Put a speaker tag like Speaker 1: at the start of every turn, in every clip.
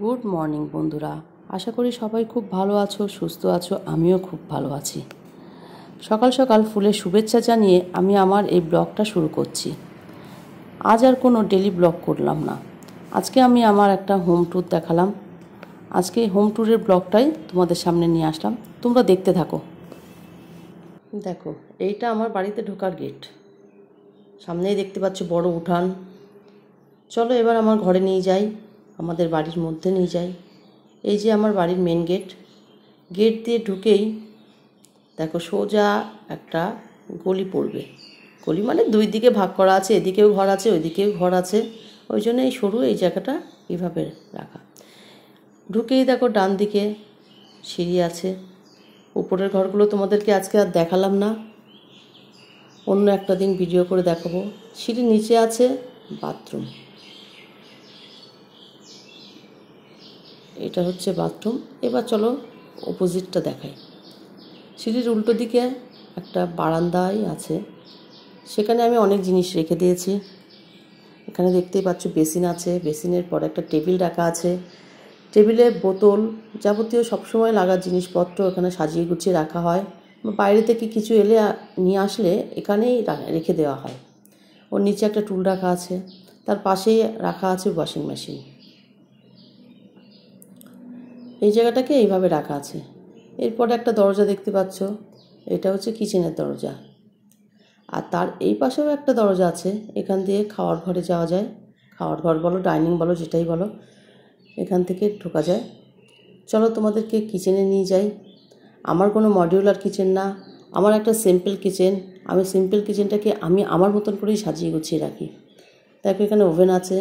Speaker 1: good morning বন্ধুরা আশা করি সবাই খুব ভালো আছো সুস্থ আছো আমিও খুব ভালো আছি সকাল সকাল ফুলের শুভেচ্ছা জানিয়ে আমি আমার এই ব্লগটা শুরু করছি আজ আর কোনো ডেলি ব্লগ করলাম না আজকে আমি আমার একটা হোম ট্যুর দেখালাম আজকে হোম ট্যুরের ব্লগটাই তোমাদের সামনে নিয়ে আসলাম তোমরা দেখতে থাকো দেখো এইটা আমার বাড়িতে ঢোকার গেট সামনেই দেখতে পাচ্ছ বড় উঠান চলো এবার আমার ঘরে নিয়ে যাই আমাদের বাড়ির মধ্যে নিয়ে যাই এই যে আমার বাড়ির মেন গেট গেট দিয়ে ঢুকেই দেখো সোজা একটা গলি পড়বে গলি মানে দুই দিকে ভাগ করা আছে এদিকেও ঘর আছে ওইদিকেও ঘর আছে ওই জন্য এই সরু এই জায়গাটা এভাবে রাখা ঢুকেই দেখো ডান দিকে সিঁড়ি আছে উপরের ঘরগুলো তোমাদেরকে আজকে আর দেখালাম না অন্য একটা দিন ভিডিও করে দেখাবো সিঁড়ির নিচে আছে বাথরুম এটা হচ্ছে বাথরুম এবার চলো অপোজিটটা দেখাই সিঁড়ির উল্টো দিকে একটা বারান্দাই আছে সেখানে আমি অনেক জিনিস রেখে দিয়েছি এখানে দেখতেই পাচ্ছ বেসিন আছে বেসিনের পর একটা টেবিল রাখা আছে টেবিলে বোতল যাবতীয় সবসময় লাগা জিনিসপত্র এখানে সাজিয়ে গুছিয়ে রাখা হয় বাইরে থেকে কিছু এলে নিয়ে আসলে এখানেই রেখে দেওয়া হয় ওর নিচে একটা টুল রাখা আছে তার পাশেই রাখা আছে ওয়াশিং মেশিন এই জায়গাটাকে এইভাবে রাখা আছে এরপরে একটা দরজা দেখতে পাচ্ছ এটা হচ্ছে কিচেনের দরজা আর তার এই পাশেও একটা দরজা আছে এখান দিয়ে খাওয়ার ঘরে যাওয়া যায় খাওয়ার ঘর বলো ডাইনিং বলো যেটাই বলো এখান থেকে ঢোকা যায় চলো তোমাদেরকে কিচেনে নিয়ে যাই আমার কোনো মডিউলার কিচেন না আমার একটা সিম্পল কিচেন আমি সিম্পল কিচেনটাকে আমি আমার মতন করেই সাজিয়ে গুছিয়ে রাখি দেখো এখানে ওভেন আছে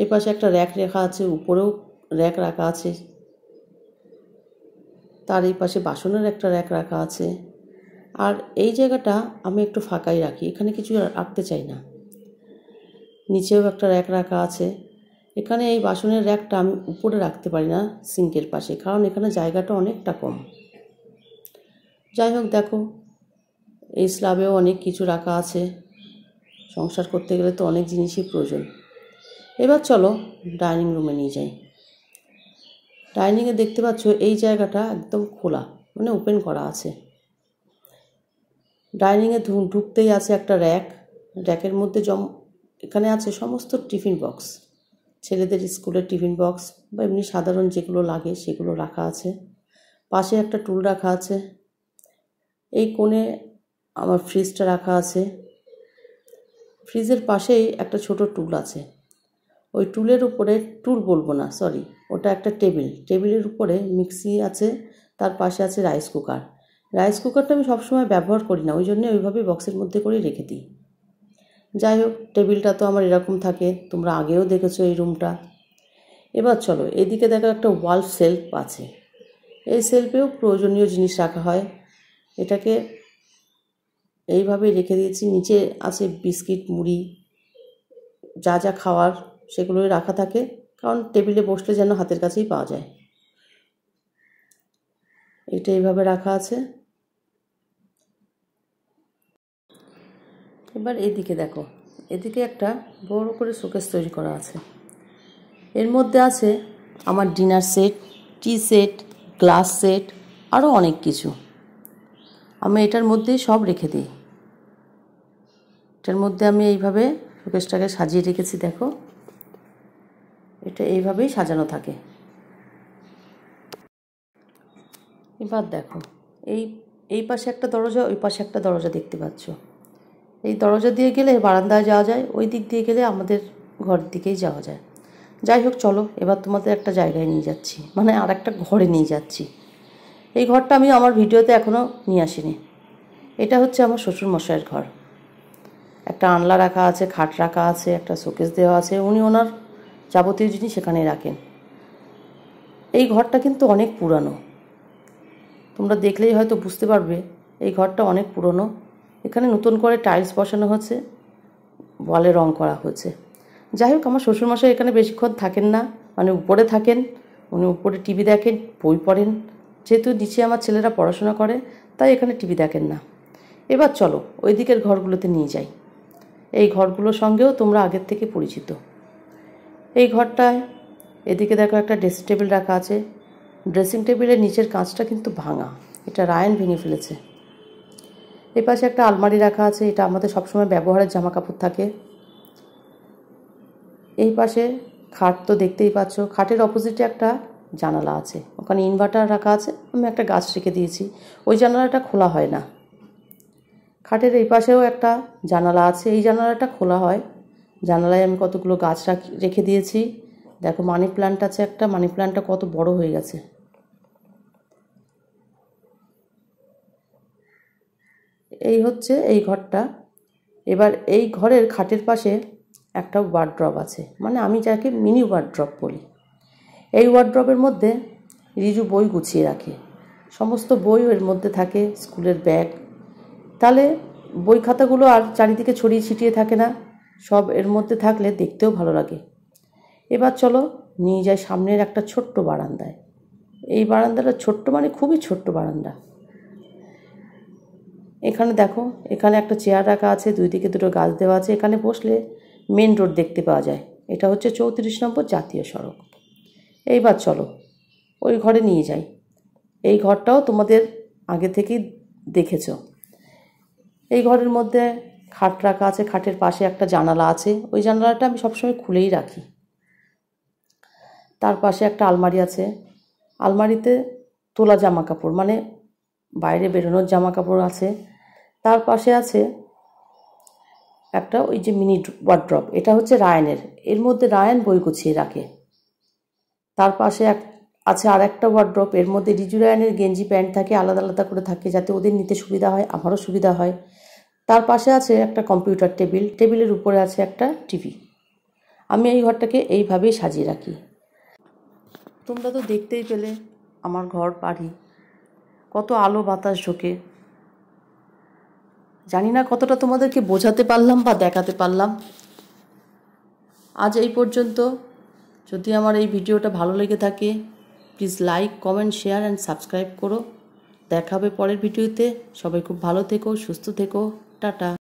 Speaker 1: এই পাশে একটা র্যাক রেখা আছে উপরেও র্যাক রাখা আছে তার এই পাশে বাসনের একটা র্যাক রাখা আছে আর এই জায়গাটা আমি একটু ফাঁকাই রাখি এখানে কিছু রাখতে চাই না নিচেও একটা র্যাক রাখা আছে এখানে এই বাসনের র্যাকটা আমি উপরে রাখতে পারি না সিঙ্কের পাশে কারণ এখানে জায়গাটা অনেকটা কম যাই হোক দেখো এই স্ল্যাবেও অনেক কিছু রাখা আছে সংসার করতে গেলে তো অনেক জিনিসই প্রয়োজন এবার চলো ডাইনিং রুমে নিয়ে যাই ডাইনিংয়ে দেখতে পাচ্ছ এই জায়গাটা একদম খোলা মানে ওপেন করা আছে ডাইনিংয়ে ঢুকতেই আছে একটা র্যাক র্যাকের মধ্যে জম এখানে আছে সমস্ত টিফিন বক্স ছেলেদের স্কুলের টিফিন বক্স বা এমনি সাধারণ যেগুলো লাগে সেগুলো রাখা আছে পাশে একটা টুল রাখা আছে এই কোণে আমার ফ্রিজটা রাখা আছে ফ্রিজের পাশেই একটা ছোট টুল আছে ওই টুলের উপরে টুল বলবো না সরি ওটা একটা টেবিল টেবিলের উপরে মিক্সি আছে তার পাশে আছে রাইস কুকার রাইস কুকারটা আমি সবসময় ব্যবহার করি না ওই জন্য ওইভাবে বক্সের মধ্যে করে রেখে দিই যাই হোক টেবিলটা তো আমার এরকম থাকে তোমরা আগেও দেখেছো এই রুমটা এবার চলো এদিকে দেখো একটা ওয়াল সেলফ আছে এই সেলফেও প্রয়োজনীয় জিনিস রাখা হয় এটাকে এইভাবে রেখে দিয়েছি নিচে আছে বিস্কিট মুড়ি যা যা খাওয়ার সেগুলোই রাখা থাকে কারণ টেবিলে বসলে যেন হাতের কাছেই পাওয়া যায় এটা এইভাবে রাখা আছে এবার এদিকে দেখো এদিকে একটা বড় করে শোকেস তৈরি করা আছে এর মধ্যে আছে আমার dinner set tea set glass set আরও অনেক কিছু আমি এটার মধ্যেই সব রেখে দিই এটার মধ্যে আমি এইভাবে শোকেসটাকে সাজিয়ে রেখেছি দেখো এটা এইভাবেই সাজানো থাকে এবার দেখো এই এই পাশে একটা দরজা ওই পাশে একটা দরজা দেখতে পাচ্ছ এই দরজা দিয়ে গেলে বারান্দায় যাওয়া যায় ওই দিক দিয়ে গেলে আমাদের ঘরের দিকেই যাওয়া যায় যাই হোক চলো এবার তোমাদের একটা জায়গায় নিয়ে যাচ্ছি মানে আর একটা ঘরে নিয়ে যাচ্ছি এই ঘরটা আমি আমার ভিডিওতে এখনও নিয়ে আসিনি এটা হচ্ছে আমার শ্বশুর মশাইয়ের ঘর একটা আনলা রাখা আছে খাট রাখা আছে একটা শোকেস দেওয়া আছে উনি ওনার যাবতীয় জিনিস সেখানে রাখেন এই ঘরটা কিন্তু অনেক পুরানো তোমরা দেখলেই হয়তো বুঝতে পারবে এই ঘরটা অনেক পুরনো এখানে নতুন করে টাইলস বসানো হচ্ছে বলে রং করা হয়েছে যাই হোক আমার শ্বশুরমশাই এখানে বেশিক্ষণ থাকেন না মানে উপরে থাকেন উনি উপরে টিভি দেখেন বই পড়েন যেহেতু নিচে আমার ছেলেরা পড়াশোনা করে তাই এখানে টিভি দেখেন না এবার চলো ওই দিকের ঘরগুলোতে নিয়ে যাই এই ঘরগুলোর সঙ্গেও তোমরা আগের থেকে পরিচিত এই ঘরটায় এদিকে দেখো একটা ড্রেসিং টেবিল রাখা আছে ড্রেসিং টেবিলের নিচের কাঁচটা কিন্তু ভাঙা এটা রায়ন ভেঙে ফেলেছে এপাশে একটা আলমারি রাখা আছে এটা আমাদের সবসময় ব্যবহারের জামা কাপড় থাকে এই পাশে খাট তো দেখতেই পাচ্ছ খাটের অপোজিটে একটা জানালা আছে ওখানে ইনভার্টার রাখা আছে আমি একটা গাছ রেখে দিয়েছি ওই জানালাটা খোলা হয় না খাটের এই পাশেও একটা জানালা আছে এই জানালাটা খোলা হয় জানালায় আমি কতগুলো গাছ রেখে দিয়েছি দেখো মানি প্ল্যান্ট আছে একটা মানি প্লান্টটা কত বড় হয়ে গেছে এই হচ্ছে এই ঘরটা এবার এই ঘরের খাটের পাশে একটা ওয়ার্ড্রপ আছে মানে আমি যাকে মিনি ওয়ার্ড্রপ বলি এই ওয়ার্ড্রপের মধ্যে রিজু বই গুছিয়ে রাখে সমস্ত বই এর মধ্যে থাকে স্কুলের ব্যাগ তাহলে বই খাতাগুলো আর চারিদিকে ছড়িয়ে ছিটিয়ে থাকে না সব এর মধ্যে থাকলে দেখতেও ভালো লাগে এবার চলো নিয়ে যাই সামনের একটা ছোট্ট বারান্দায় এই বারান্দাটা ছোট্ট মানে খুবই ছোট্ট বারান্দা এখানে দেখো এখানে একটা চেয়ার রাখা আছে দুই দিকে দুটো গাছ দেওয়া আছে এখানে বসলে মেন রোড দেখতে পাওয়া যায় এটা হচ্ছে চৌত্রিশ নম্বর জাতীয় সড়ক এইবার চলো ওই ঘরে নিয়ে যাই এই ঘরটাও তোমাদের আগে থেকেই দেখেছ এই ঘরের মধ্যে খাট রাখা আছে খাটের পাশে একটা জানালা আছে ওই জানালাটা আমি সবসময় খুলেই রাখি তার পাশে একটা আলমারি আছে আলমারিতে তোলা জামা কাপড় মানে বাইরে বেরোনোর জামা কাপড় আছে তার পাশে আছে একটা ওই যে মিনি ওয়ার্ড্রপ এটা হচ্ছে রায়নের এর মধ্যে রায়ন বই গুছিয়ে রাখে তার পাশে এক আছে আর একটা ওয়ার্ড্রপ এর মধ্যে রিজু রায়নের গেঞ্জি প্যান্ট থাকে আলাদা আলাদা করে থাকে যাতে ওদের নিতে সুবিধা হয় আমারও সুবিধা হয় তার পাশে আছে একটা কম্পিউটার টেবিল টেবিলের উপরে আছে একটা টিভি আমি এই ঘরটাকে এইভাবেই সাজিয়ে রাখি তোমরা তো দেখতেই পেলে আমার ঘর বাড়ি কত আলো বাতাস ঢোকে জানি না কতটা তোমাদেরকে বোঝাতে পারলাম বা দেখাতে পারলাম আজ এই পর্যন্ত যদি আমার এই ভিডিওটা ভালো লেগে থাকে please like comment share and subscribe করো দেখাবে পরের ভিডিওতে সবাই খুব ভালো থেকো সুস্থ থেকো টাটা